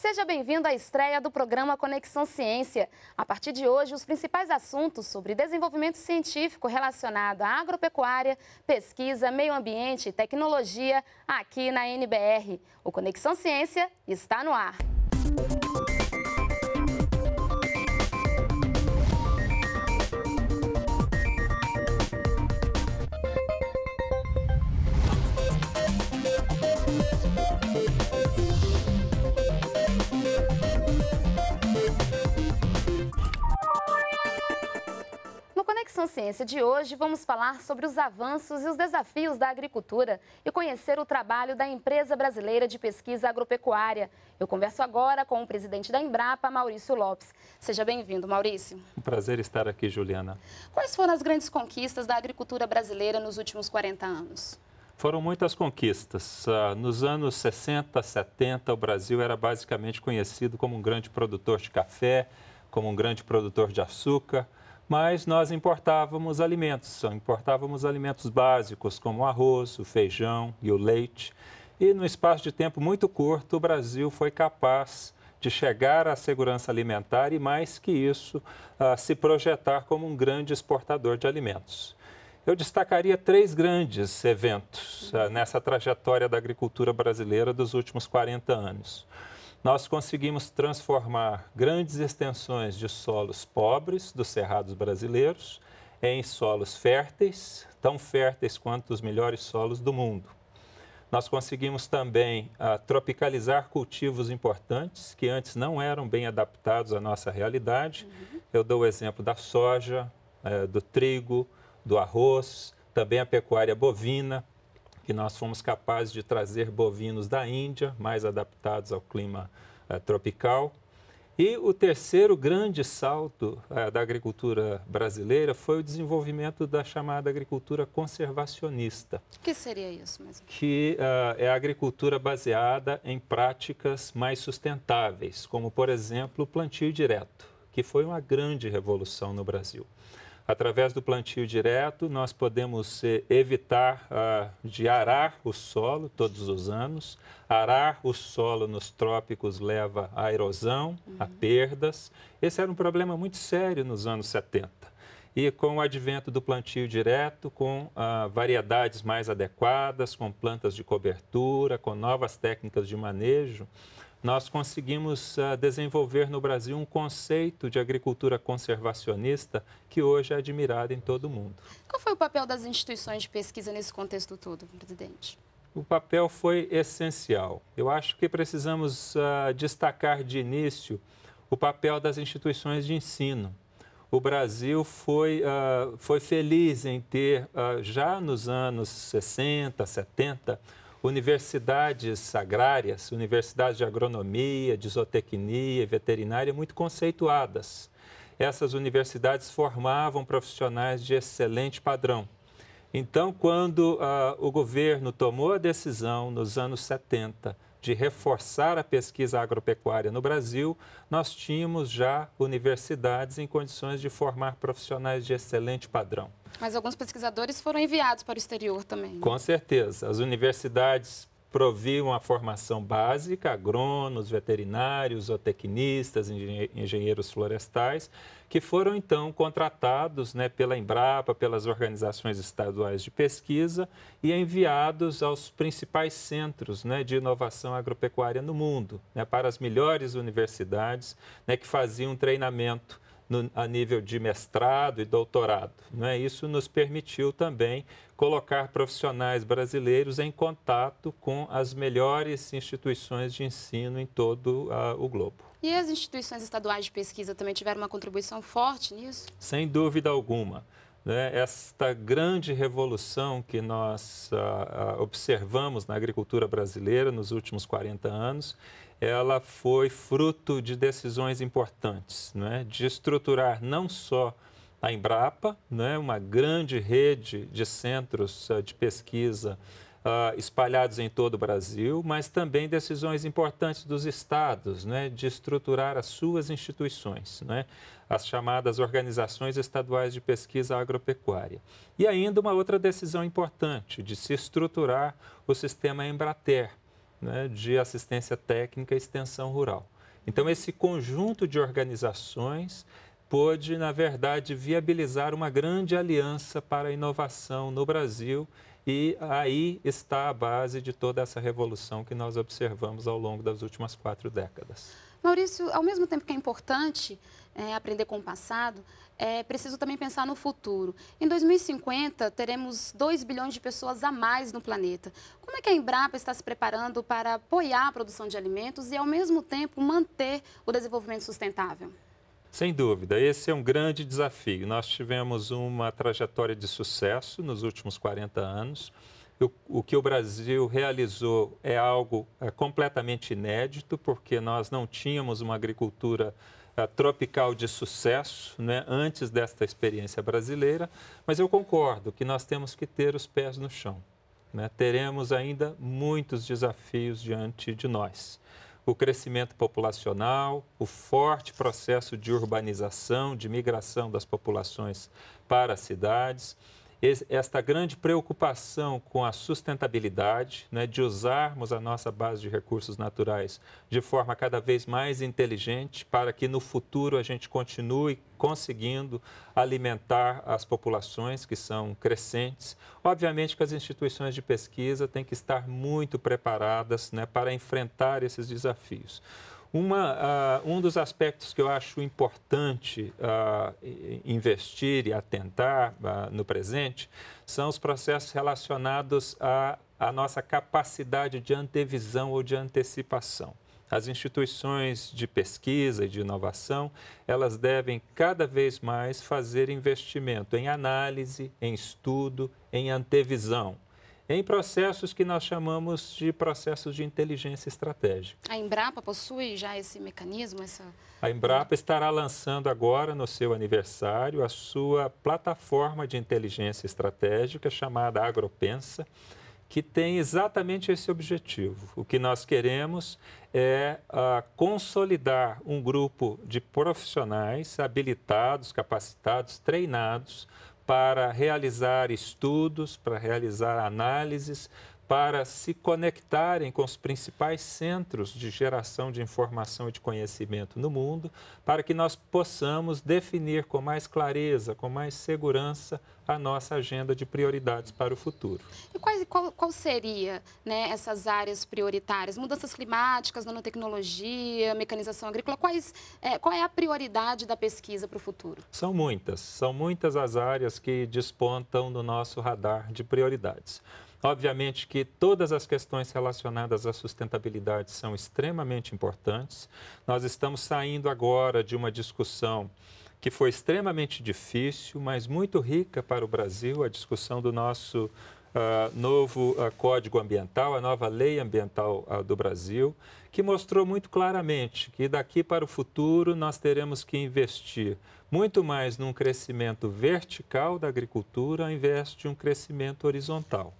Seja bem-vindo à estreia do programa Conexão Ciência. A partir de hoje, os principais assuntos sobre desenvolvimento científico relacionado à agropecuária, pesquisa, meio ambiente e tecnologia aqui na NBR. O Conexão Ciência está no ar. Conexão Ciência de hoje, vamos falar sobre os avanços e os desafios da agricultura e conhecer o trabalho da Empresa Brasileira de Pesquisa Agropecuária. Eu converso agora com o presidente da Embrapa, Maurício Lopes. Seja bem-vindo, Maurício. Um prazer estar aqui, Juliana. Quais foram as grandes conquistas da agricultura brasileira nos últimos 40 anos? Foram muitas conquistas. Ah, nos anos 60, 70, o Brasil era basicamente conhecido como um grande produtor de café, como um grande produtor de açúcar mas nós importávamos alimentos, importávamos alimentos básicos como o arroz, o feijão e o leite. E no espaço de tempo muito curto, o Brasil foi capaz de chegar à segurança alimentar e, mais que isso, se projetar como um grande exportador de alimentos. Eu destacaria três grandes eventos eh, nessa trajetória da agricultura brasileira dos últimos 40 anos nós conseguimos transformar grandes extensões de solos pobres dos cerrados brasileiros em solos férteis, tão férteis quanto os melhores solos do mundo. Nós conseguimos também ah, tropicalizar cultivos importantes que antes não eram bem adaptados à nossa realidade. Uhum. Eu dou o exemplo da soja, eh, do trigo, do arroz, também a pecuária bovina, que nós fomos capazes de trazer bovinos da Índia, mais adaptados ao clima eh, tropical. E o terceiro grande salto eh, da agricultura brasileira foi o desenvolvimento da chamada agricultura conservacionista. O que seria isso mesmo? Que eh, é a agricultura baseada em práticas mais sustentáveis, como, por exemplo, o plantio direto, que foi uma grande revolução no Brasil. Através do plantio direto, nós podemos eh, evitar ah, de arar o solo todos os anos. Arar o solo nos trópicos leva à erosão, uhum. a perdas. Esse era um problema muito sério nos anos 70. E com o advento do plantio direto, com ah, variedades mais adequadas, com plantas de cobertura, com novas técnicas de manejo, nós conseguimos uh, desenvolver no Brasil um conceito de agricultura conservacionista que hoje é admirado em todo o mundo. Qual foi o papel das instituições de pesquisa nesse contexto todo, presidente? O papel foi essencial. Eu acho que precisamos uh, destacar de início o papel das instituições de ensino. O Brasil foi, uh, foi feliz em ter, já nos anos 60, 70, universidades agrárias, universidades de agronomia, de zootecnia veterinária muito conceituadas. Essas universidades formavam profissionais de excelente padrão. Então, quando ah, o governo tomou a decisão, nos anos 70, de reforçar a pesquisa agropecuária no Brasil, nós tínhamos já universidades em condições de formar profissionais de excelente padrão. Mas alguns pesquisadores foram enviados para o exterior também. Né? Com certeza. As universidades proviam a formação básica, agrônomos, veterinários, zootecnistas, engenheiros florestais, que foram então contratados né, pela Embrapa, pelas organizações estaduais de pesquisa e enviados aos principais centros né, de inovação agropecuária no mundo, né, para as melhores universidades né, que faziam treinamento no, a nível de mestrado e doutorado. Né? Isso nos permitiu também colocar profissionais brasileiros em contato com as melhores instituições de ensino em todo ah, o globo. E as instituições estaduais de pesquisa também tiveram uma contribuição forte nisso? Sem dúvida alguma. Né? Esta grande revolução que nós ah, ah, observamos na agricultura brasileira nos últimos 40 anos ela foi fruto de decisões importantes, né? de estruturar não só a Embrapa, né? uma grande rede de centros eh, de pesquisa uh, espalhados em todo o Brasil, mas também decisões importantes dos estados né? de estruturar as suas instituições, né? as chamadas organizações estaduais de pesquisa agropecuária. E ainda uma outra decisão importante de se estruturar o sistema Embrater, né, de assistência técnica e extensão rural. Então, esse conjunto de organizações pôde, na verdade, viabilizar uma grande aliança para a inovação no Brasil e aí está a base de toda essa revolução que nós observamos ao longo das últimas quatro décadas. Maurício, ao mesmo tempo que é importante é, aprender com o passado, é preciso também pensar no futuro. Em 2050, teremos 2 bilhões de pessoas a mais no planeta. Como é que a Embrapa está se preparando para apoiar a produção de alimentos e, ao mesmo tempo, manter o desenvolvimento sustentável? Sem dúvida, esse é um grande desafio. Nós tivemos uma trajetória de sucesso nos últimos 40 anos. O, que o Brasil realizou é algo é, completamente inédito, porque nós não tínhamos uma agricultura tropical de sucesso né, antes desta experiência brasileira, mas eu concordo que nós temos que ter os pés no chão. Né? Teremos ainda muitos desafios diante de nós. O crescimento populacional, o forte processo de urbanização, de migração das populações para as cidades esta grande preocupação com a sustentabilidade, né, de usarmos a nossa base de recursos naturais de forma cada vez mais inteligente, para que no futuro a gente continue conseguindo alimentar as populações que são crescentes. Obviamente que as instituições de pesquisa têm que estar muito preparadas né, para enfrentar esses desafios. Uma, uh, um dos aspectos que eu acho importante uh, investir e atentar uh, no presente são os processos relacionados à, à nossa capacidade de antevisão ou de antecipação. As instituições de pesquisa e de inovação, elas devem cada vez mais fazer investimento em análise, em estudo, em antevisão em processos que nós chamamos de processos de inteligência estratégica. A Embrapa possui já esse mecanismo? Essa... A Embrapa estará lançando agora, no seu aniversário, a sua plataforma de inteligência estratégica chamada Agropensa, que tem exatamente esse objetivo. O que nós queremos é uh, consolidar um grupo de profissionais habilitados, capacitados, treinados para realizar estudos, para realizar análises, para se conectarem com os principais centros de geração de informação e de conhecimento no mundo, para que nós possamos definir com mais clareza, com mais segurança, a nossa agenda de prioridades para o futuro. E quais, qual, qual seria né, essas áreas prioritárias? Mudanças climáticas, nanotecnologia, mecanização agrícola, quais, é, qual é a prioridade da pesquisa para o futuro? São muitas, são muitas as áreas que despontam no nosso radar de prioridades. Obviamente que todas as questões relacionadas à sustentabilidade são extremamente importantes. Nós estamos saindo agora de uma discussão que foi extremamente difícil, mas muito rica para o Brasil, a discussão do nosso Uh, novo uh, Código Ambiental, a nova Lei Ambiental uh, do Brasil, que mostrou muito claramente que daqui para o futuro nós teremos que investir muito mais num crescimento vertical da agricultura ao invés de um crescimento horizontal.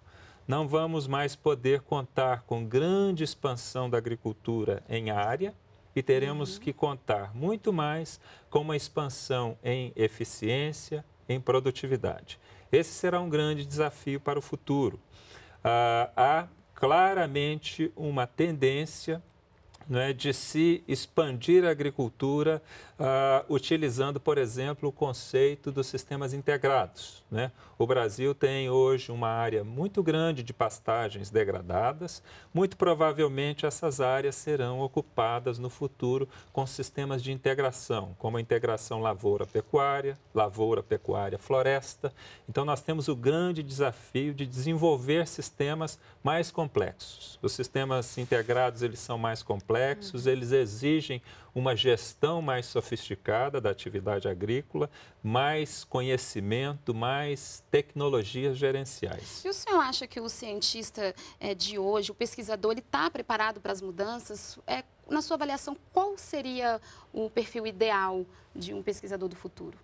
Não vamos mais poder contar com grande expansão da agricultura em área e teremos uhum. que contar muito mais com uma expansão em eficiência, em produtividade. Esse será um grande desafio para o futuro. Ah, há claramente uma tendência né, de se expandir a agricultura uh, utilizando, por exemplo, o conceito dos sistemas integrados. Né? O Brasil tem hoje uma área muito grande de pastagens degradadas, muito provavelmente essas áreas serão ocupadas no futuro com sistemas de integração, como a integração lavoura-pecuária, lavoura-pecuária-floresta. Então, nós temos o grande desafio de desenvolver sistemas mais complexos. Os sistemas integrados, eles são mais complexos, uhum. eles exigem uma gestão mais sofisticada da atividade agrícola, mais conhecimento, mais tecnologias gerenciais. E o senhor acha que o cientista eh, de hoje, o pesquisador, ele está preparado para as mudanças? É na sua avaliação, qual seria o perfil ideal de um pesquisador do futuro?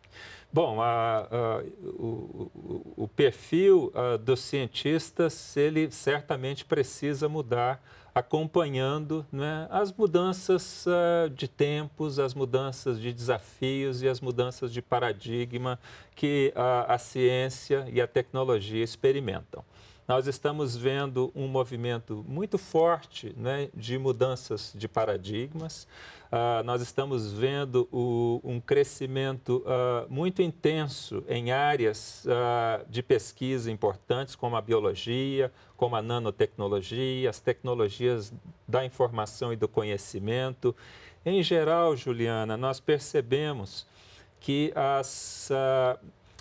Bom, a, a, o, o, perfil a, ah, dos cientistas, ele certamente precisa mudar acompanhando né, as mudanças ah, de tempos, as mudanças de desafios e as mudanças de paradigma que a ciência e a tecnologia experimentam nós estamos vendo um movimento muito forte né, de mudanças de paradigmas. Uh, nós estamos vendo o, um crescimento uh, muito intenso em áreas uh, de pesquisa importantes, como a biologia, como a nanotecnologia, as tecnologias da informação e do conhecimento. Em geral, Juliana, nós percebemos que as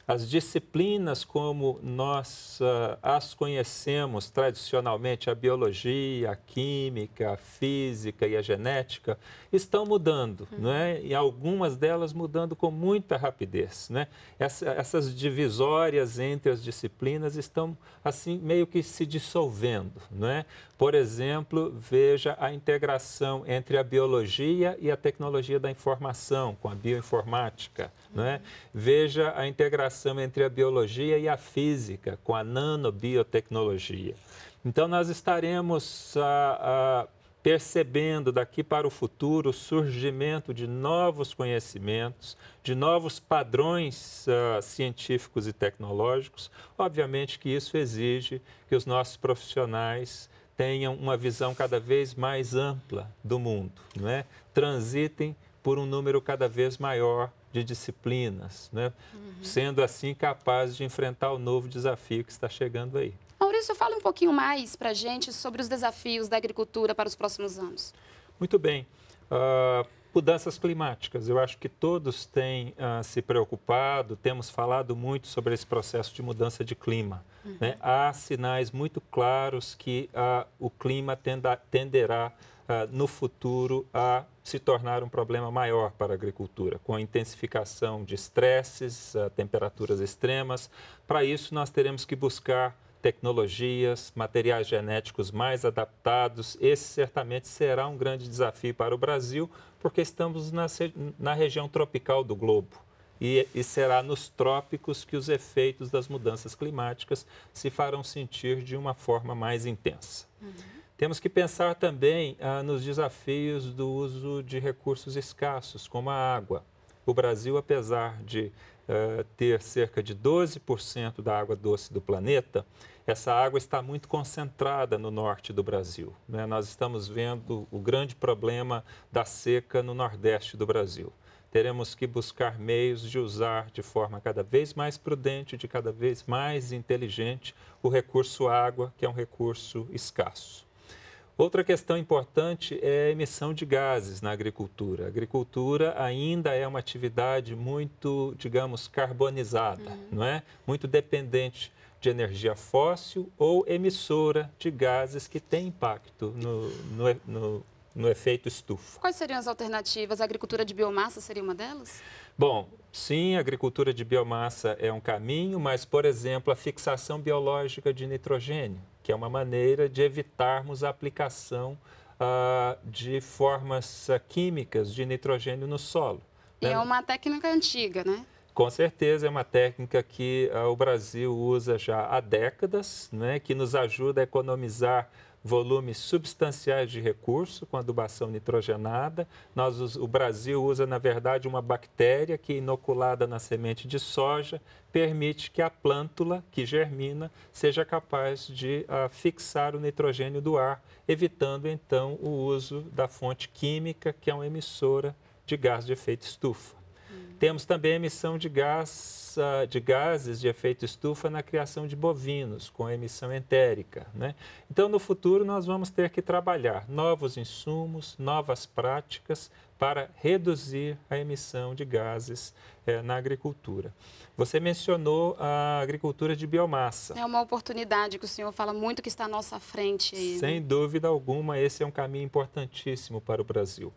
as disciplinas como nós uh, as conhecemos tradicionalmente, a biologia, a química, a física e a genética, estão mudando, uhum. né? e algumas delas mudando com muita rapidez. Né? Essa, essas divisórias entre as disciplinas estão assim meio que se dissolvendo. Né? Por exemplo, veja a integração entre a biologia e a tecnologia da informação, com a bioinformática. É? Uhum. Né? Veja a integração ligação entre a biologia e a física, com a nanobiotecnologia. Então, nós estaremos ah, ah, percebendo daqui para o futuro o surgimento de novos conhecimentos, de novos padrões ah, científicos e tecnológicos. Obviamente que isso exige que os nossos profissionais tenham uma visão cada vez mais ampla do mundo, não é? transitem por um número cada vez maior de disciplinas, né? Uhum. sendo assim capazes de enfrentar o novo desafio que está chegando aí. Maurício, fala um pouquinho mais para a gente sobre os desafios da agricultura para os próximos anos. Muito bem. Uh, mudanças climáticas. Eu acho que todos têm uh, se preocupado, temos falado muito sobre esse processo de mudança de clima. Uhum. Né? Há sinais muito claros que uh, o clima tenda, tenderá, uh, no futuro, a se tornar um problema maior para a agricultura, com a intensificação de estresses, eh, temperaturas extremas. Para isso, nós teremos que buscar tecnologias, materiais genéticos mais adaptados. Esse certamente será um grande desafio para o Brasil, porque estamos na, na região tropical do globo. E, e, será nos trópicos que os efeitos das mudanças climáticas se farão sentir de uma forma mais intensa. Uhum. Temos que pensar também ah, nos desafios do uso de recursos escassos, como a água. O Brasil, apesar de ah, ter cerca de 12% da água doce do planeta, essa água está muito concentrada no norte do Brasil. Né? Nós estamos vendo o grande problema da seca no nordeste do Brasil. Teremos que buscar meios de usar de forma cada vez mais prudente, de cada vez mais inteligente, o recurso água, que é um recurso escasso. Outra questão importante é a emissão de gases na agricultura. A agricultura ainda é uma atividade muito, digamos, carbonizada, uhum. não é? Muito dependente de energia fóssil ou emissora de gases que tem impacto no, no, no, no efeito estufa. Quais seriam as alternativas? A agricultura de biomassa seria uma delas? Bom, sim, a agricultura de biomassa é um caminho, mas, por exemplo, a fixação biológica de nitrogênio que é uma maneira de evitarmos a aplicação ah, de formas ah, químicas de nitrogênio no solo. Né? E né? é uma técnica antiga, né? Com certeza, é uma técnica que ah, o Brasil usa já há décadas, né, que nos ajuda a economizar volumes substanciais de recurso com adubação nitrogenada. Nós, o Brasil usa, na verdade, uma bactéria que, inoculada na semente de soja, permite que a plântula que germina seja capaz de ah, fixar o nitrogênio do ar, evitando então o uso da fonte química, que é uma emissora de gás de efeito estufa. Temos também a emissão de, gás, ah, de gases de efeito estufa na criação de bovinos, com emissão entérica. Né? Então, no futuro, nós vamos ter que trabalhar novos insumos, novas práticas para reduzir a emissão de gases é, na agricultura. Você mencionou a agricultura de biomassa. É uma oportunidade que o senhor fala muito que está à nossa frente. Né? Sem dúvida alguma, esse é um caminho importantíssimo para o Brasil.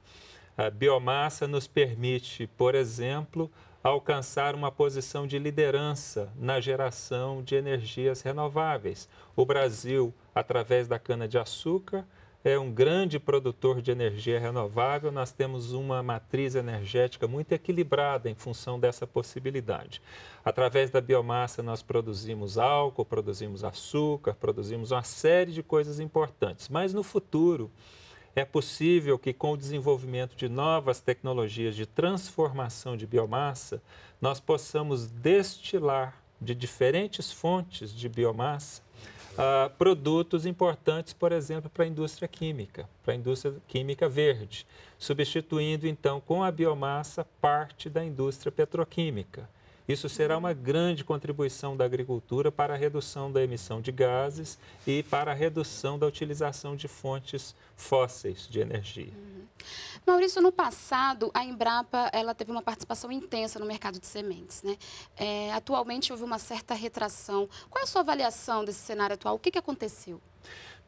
A biomassa nos permite, por exemplo, alcançar uma posição de liderança na geração de energias renováveis. O Brasil, através da cana-de-açúcar, é um grande produtor de energia renovável. Nós temos uma matriz energética muito equilibrada em função dessa possibilidade. Através da biomassa, nós produzimos álcool, produzimos açúcar, produzimos uma série de coisas importantes. Mas no futuro, é possível que, com o desenvolvimento de novas tecnologias de transformação de biomassa, nós possamos destilar de diferentes fontes de biomassa Uh, produtos importantes, por exemplo, para a indústria química, para a indústria química verde, substituindo então com a biomassa parte da indústria petroquímica. Isso será uma grande contribuição da agricultura para a redução da emissão de gases e para a redução da utilização de fontes fósseis de energia. Uhum. Maurício, no passado, a Embrapa ela teve uma participação intensa no mercado de sementes. Né? É, atualmente, houve uma certa retração. Qual é a sua avaliação desse cenário atual? O que, que aconteceu?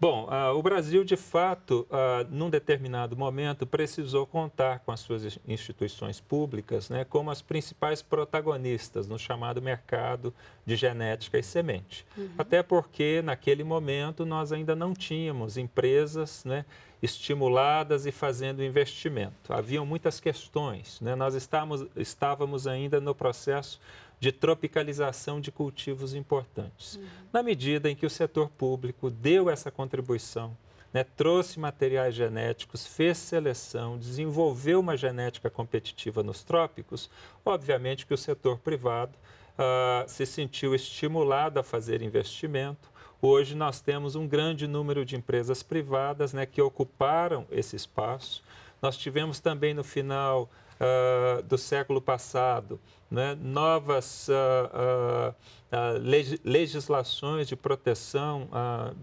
Bom, ah, o Brasil, de fato, ah, num determinado momento, precisou contar com as suas instituições públicas né, como as principais protagonistas no chamado mercado de genética e semente. Uhum. Até porque, naquele momento, nós ainda não tínhamos empresas né, estimuladas e fazendo investimento. Haviam muitas questões. Né? Nós estávamos, estávamos ainda no processo de tropicalização de cultivos importantes. Uhum. Na medida em que o setor público deu essa contribuição, né, trouxe materiais genéticos, fez seleção, desenvolveu uma genética competitiva nos trópicos, obviamente que o setor privado ah, se sentiu estimulado a fazer investimento. Hoje nós temos um grande número de empresas privadas né, que ocuparam esse espaço. Nós tivemos também no final uh, do século passado, né? novas uh, ah, uh, ah, leg legislações de proteção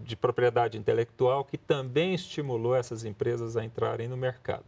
de propriedade intelectual que também estimulou essas empresas a entrarem no mercado.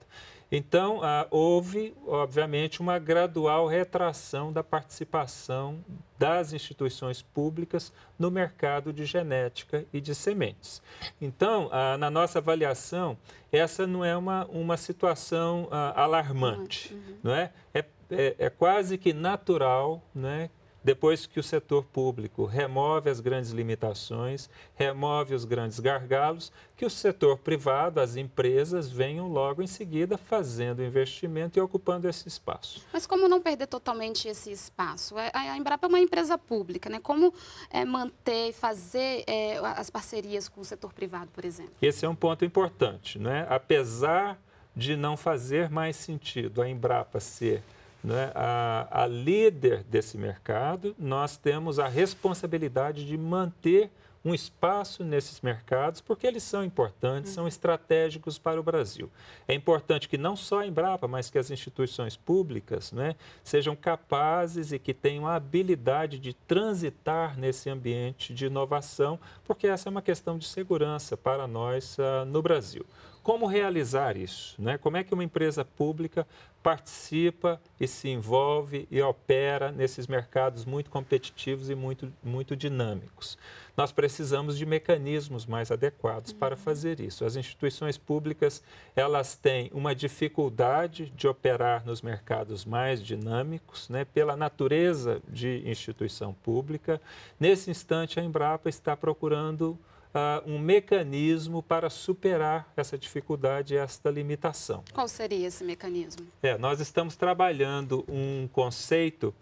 Então, ah, houve, obviamente, uma gradual retração da participação das instituições públicas no mercado de genética e de sementes. Então, ah, na nossa avaliação, essa não é uma, uma situação ah, alarmante, uhum. não é? É, é? é, quase que natural né, depois que o setor público remove as grandes limitações, remove os grandes gargalos, que o setor privado, as empresas, venham logo em seguida fazendo investimento e ocupando esse espaço. Mas como não perder totalmente esse espaço? É, a Embrapa é uma empresa pública, né? Como é, manter e fazer é, as parcerias com o setor privado, por exemplo? Esse é um ponto importante, né? Apesar de não fazer mais sentido a Embrapa ser né, a, a líder desse mercado, nós temos a responsabilidade de manter um espaço nesses mercados, porque eles são importantes, são uhum. estratégicos para o Brasil. É importante que não só a Embrapa, mas que as instituições públicas né, sejam capazes e que tenham a habilidade de transitar nesse ambiente de inovação, porque essa é uma questão de segurança para nós uh, no Brasil como realizar isso? Né? Como é que uma empresa pública participa e se envolve e opera nesses mercados muito competitivos e muito, muito dinâmicos? Nós precisamos de mecanismos mais adequados para uhum. fazer isso. As instituições públicas elas têm uma dificuldade de operar nos mercados mais dinâmicos, né? pela natureza de instituição pública. Nesse instante, a Embrapa está procurando uh, um mecanismo para superar essa dificuldade, esta limitação. Qual seria esse mecanismo? É, nós estamos trabalhando um conceito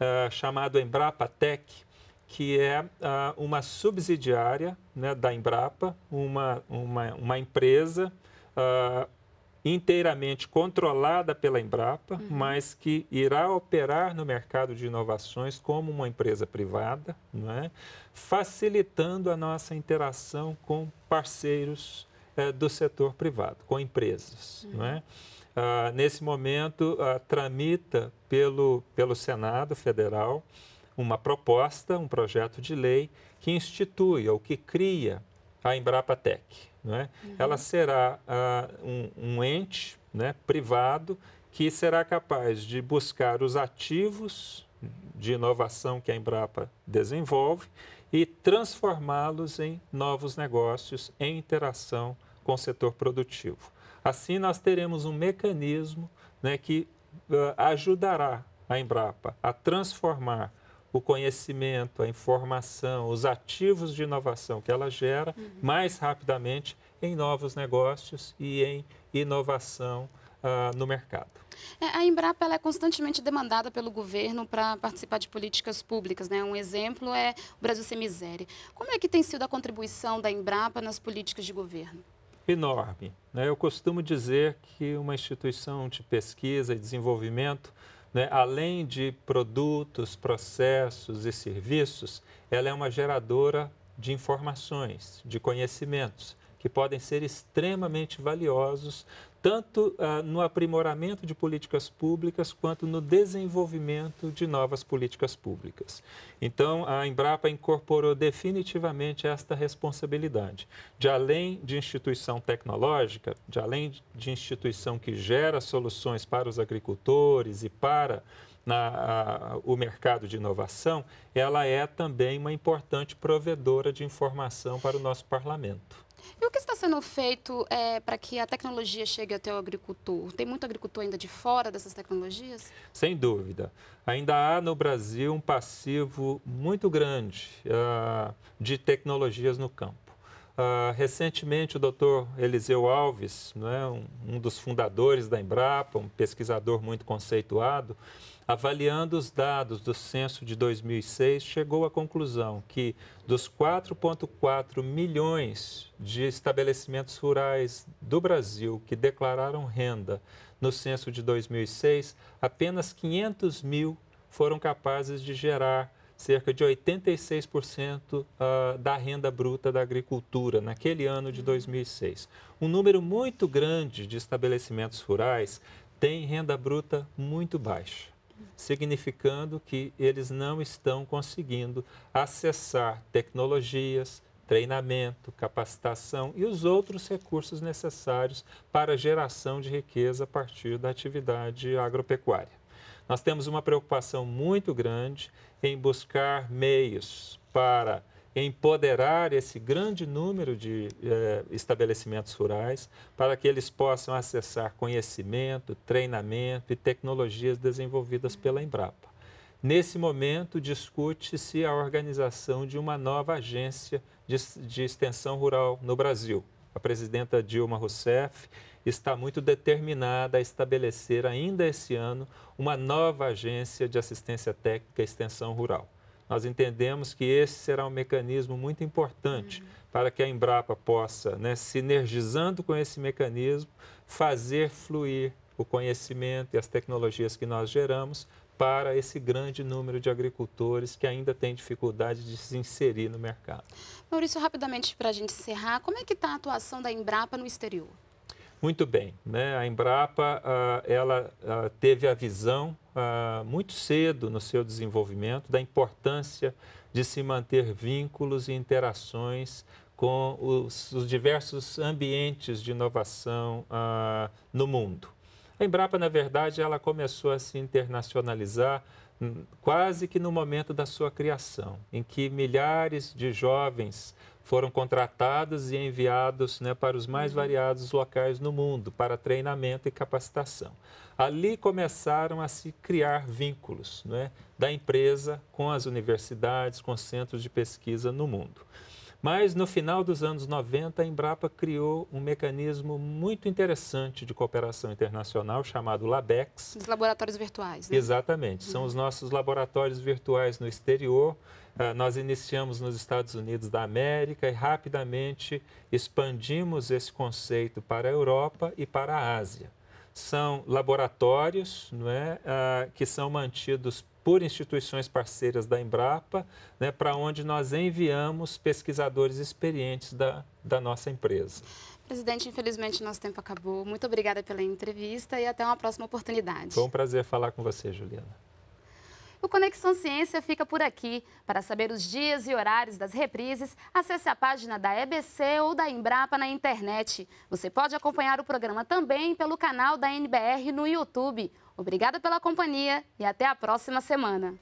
uh, chamado Tech, que é uh, uma subsidiária né, da Embrapa, uma, uma, uma empresa ah, inteiramente controlada pela Embrapa, uhum. mas que irá operar no mercado de inovações como uma empresa privada, não é? facilitando a nossa interação com parceiros é, do setor privado, com empresas. Uhum. Não é? Ah, nesse momento, tramita pelo, pelo Senado Federal uma proposta, um projeto de lei que institui ou que cria a Embrapa Tech né? Uhum. ela será uh, um, um, ente né, privado que será capaz de buscar os ativos de inovação que a Embrapa desenvolve e transformá-los em novos negócios em interação com o setor produtivo. Assim, nós teremos um mecanismo né, que uh, ajudará a Embrapa a transformar o conhecimento, a informação, os ativos de inovação que ela gera uhum. mais rapidamente em novos negócios e em inovação uh, no mercado. É, a Embrapa é constantemente demandada pelo governo para participar de políticas públicas. Né? Um exemplo é o Brasil Sem Miséria. Como é que tem sido a contribuição da Embrapa nas políticas de governo? Enorme. Né? Eu costumo dizer que uma instituição de pesquisa e desenvolvimento né, além de produtos, processos e serviços, ela é uma geradora de informações, de conhecimentos que podem ser extremamente valiosos, tanto ah, no aprimoramento de políticas públicas quanto no desenvolvimento de novas políticas públicas. Então, a Embrapa incorporou definitivamente esta responsabilidade, de além de instituição tecnológica, de além de instituição que gera soluções para os agricultores e para na, a, o mercado de inovação, ela é também uma importante provedora de informação para o nosso parlamento. E o que está sendo feito é, para que a tecnologia chegue até o agricultor? Tem muito agricultor ainda de fora dessas tecnologias? Sem dúvida. Ainda há no Brasil um passivo muito grande uh, de tecnologias no campo. Uh, recentemente, o doutor Eliseu Alves, né, um, um, dos fundadores da Embrapa, um pesquisador muito conceituado, avaliando os dados do censo de 2006, chegou à conclusão que dos 4,4 milhões de estabelecimentos rurais do Brasil que declararam renda no censo de 2006, apenas 500 mil foram capazes de gerar cerca de 86% ah, da renda bruta da agricultura naquele ano de 2006. Um número muito grande de estabelecimentos rurais tem renda bruta muito baixa, significando que eles não estão conseguindo acessar tecnologias, treinamento, capacitação e os outros recursos necessários para a geração de riqueza a partir da atividade agropecuária. Nós temos uma preocupação muito grande em buscar meios para empoderar esse grande número de eh, estabelecimentos rurais para que eles possam acessar conhecimento, treinamento e tecnologias desenvolvidas pela Embrapa. Nesse momento, discute-se a organização de uma nova agência de, de extensão rural no Brasil. A presidenta Dilma Rousseff está muito determinada a estabelecer ainda esse ano uma nova agência de assistência técnica e extensão rural. Nós entendemos que esse será um mecanismo muito importante uhum. para que a Embrapa possa, né, sinergizando com esse mecanismo, fazer fluir o conhecimento e as tecnologias que nós geramos para esse grande número de agricultores que ainda tem dificuldade de se inserir no mercado. Maurício, rapidamente para a gente encerrar, como é que está a atuação da Embrapa no exterior? Muito bem, né? a Embrapa ah, ela ah, teve a visão ah, muito cedo no seu desenvolvimento da importância de se manter vínculos e interações com os, os diversos ambientes de inovação no mundo. A Embrapa, na verdade, ela começou a se internacionalizar hum, quase que no momento da sua criação, em que milhares de jovens foram contratadas e enviadas né, para os mais uhum. variados locais no mundo para treinamento e capacitação. Ali começaram a se criar vínculos né, da empresa com as universidades, com os centros de pesquisa no mundo. Mas no final dos anos 90, a Embrapa criou um mecanismo muito interessante de cooperação internacional chamado LABEX. Os laboratórios virtuais, né? Exatamente, são uhum. os nossos laboratórios virtuais no exterior. Ah, nós iniciamos nos Estados Unidos da América e rapidamente expandimos esse conceito para a Europa e para a Ásia. São laboratórios não é, ah, que são mantidos por instituições parceiras da Embrapa, né, para onde nós enviamos pesquisadores experientes da, da nossa empresa. Presidente, infelizmente nosso tempo acabou. Muito obrigada pela entrevista e até uma próxima oportunidade. Foi um prazer falar com você, Juliana. O Conexão Ciência fica por aqui. Para saber os dias e horários das reprises, acesse a página da EBC ou da Embrapa na internet. Você pode acompanhar o programa também pelo canal da NBR no YouTube. Obrigada pela companhia e até a próxima semana.